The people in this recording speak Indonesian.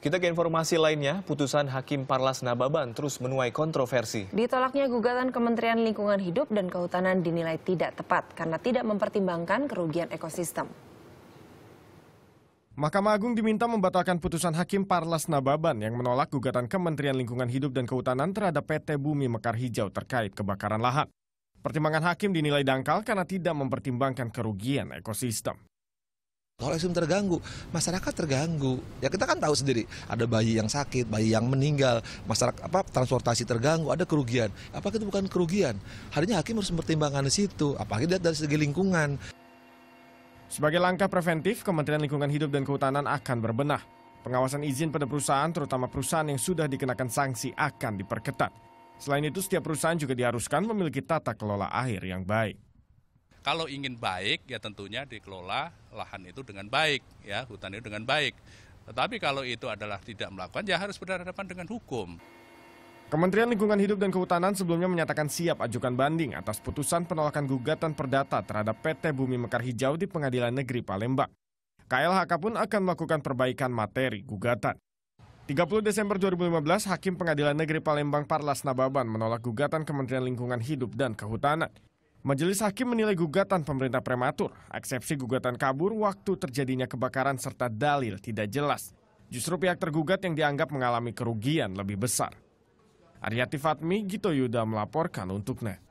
Kita ke informasi lainnya, putusan Hakim Parlas Nababan terus menuai kontroversi. Ditolaknya gugatan Kementerian Lingkungan Hidup dan Kehutanan dinilai tidak tepat karena tidak mempertimbangkan kerugian ekosistem. Mahkamah Agung diminta membatalkan putusan Hakim Parlas Nababan yang menolak gugatan Kementerian Lingkungan Hidup dan Kehutanan terhadap PT Bumi Mekar Hijau terkait kebakaran lahan. Pertimbangan hakim dinilai dangkal karena tidak mempertimbangkan kerugian ekosistem. Kalau ekstrim terganggu, masyarakat terganggu. Ya kita kan tahu sendiri, ada bayi yang sakit, bayi yang meninggal, masyarakat apa transportasi terganggu, ada kerugian. Apakah itu bukan kerugian? Harinya hakim harus mempertimbangkan di situ, apalagi lihat dari segi lingkungan. Sebagai langkah preventif, Kementerian Lingkungan Hidup dan Kehutanan akan berbenah. Pengawasan izin pada perusahaan, terutama perusahaan yang sudah dikenakan sanksi, akan diperketat. Selain itu, setiap perusahaan juga diharuskan memiliki tata kelola air yang baik. Kalau ingin baik ya tentunya dikelola lahan itu dengan baik ya, hutan itu dengan baik. Tetapi kalau itu adalah tidak melakukan ya harus berhadapan dengan hukum. Kementerian Lingkungan Hidup dan Kehutanan sebelumnya menyatakan siap ajukan banding atas putusan penolakan gugatan perdata terhadap PT Bumi Mekar Hijau di Pengadilan Negeri Palembang. KLHK pun akan melakukan perbaikan materi gugatan. 30 Desember 2015, Hakim Pengadilan Negeri Palembang Parlas Nababan menolak gugatan Kementerian Lingkungan Hidup dan Kehutanan. Majelis Hakim menilai gugatan pemerintah prematur, eksepsi gugatan kabur waktu terjadinya kebakaran serta dalil tidak jelas. Justru pihak tergugat yang dianggap mengalami kerugian lebih besar. Aryati Fatmi, Gito Yuda melaporkan untuk NET.